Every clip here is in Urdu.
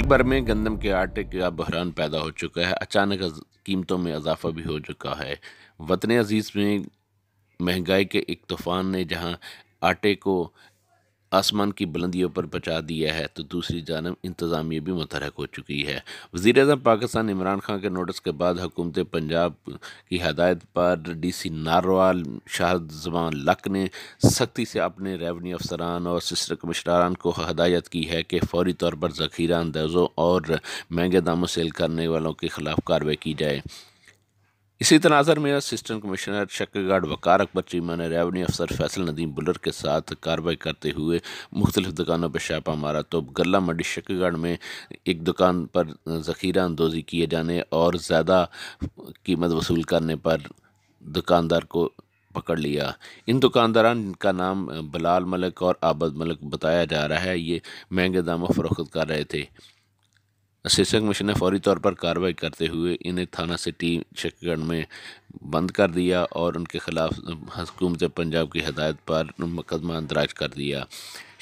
ملک بھر میں گندم کے آٹے کا بحران پیدا ہو چکا ہے اچانک قیمتوں میں اضافہ بھی ہو چکا ہے وطن عزیز میں مہنگائی کے ایک طوفان نے جہاں آٹے کو آسمان کی بلندیوں پر بچا دیا ہے تو دوسری جانب انتظامیہ بھی متحرک ہو چکی ہے وزیر اعظم پاکستان عمران خان کے نوٹس کے بعد حکومت پنجاب کی ہدایت پر ڈی سی ناروال زبان لک نے سختی سے اپنے ریونیو افسران اور سسٹر کمشنران کو ہدایت کی ہے کہ فوری طور پر ذخیرہ اندازوں اور مہنگے داموں سیل کرنے والوں کے خلاف کارروائی کی جائے اسی تناظر میں assistant commissioner Shakargarh Waqar Akbar Cheema نے ریونیو افسر فیصل ندیم بلر کے ساتھ کاروائی کرتے ہوئے مختلف دکانوں پر چھاپہ مارا تو گلہ منڈی شکر گارڈ میں ایک دکان پر ذخیرہ اندوزی کیے جانے اور زیادہ قیمت وصول کرنے پر دکاندار کو پکڑ لیا ان دکانداران کا نام بلال ملک اور آابد ملک بتایا جا رہا ہے یہ مہنگے داموں فروخت کر رہے تھے سیسک مشن نے فوری طور پر کاروائی کرتے ہوئے انہیں تھانہ سٹی چکی گڑھ میں بند کر دیا اور ان کے خلاف حکومت پنجاب کی ہدایت پر مقدمہ اندراج کر دیا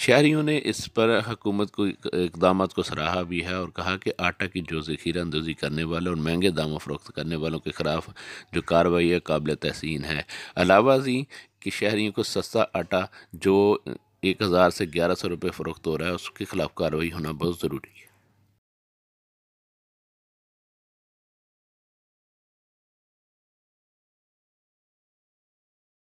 شہریوں نے اس پر حکومت کو اقدامات کو سراہا بھی ہے اور کہا کہ آٹا کی جو ذخیرہ اندوزی کرنے والے اور مہنگے و فروخت کرنے والوں کے خلاف جو کارروائی ہے قابل تحسین ہے علاوہ زی کہ شہریوں کو سستا آٹا جو ایک ہزار سے گیارہ سو روپے فروخت ہو رہا ہے اس کے خلاف کارروائی ہونا بہت ضروری ہے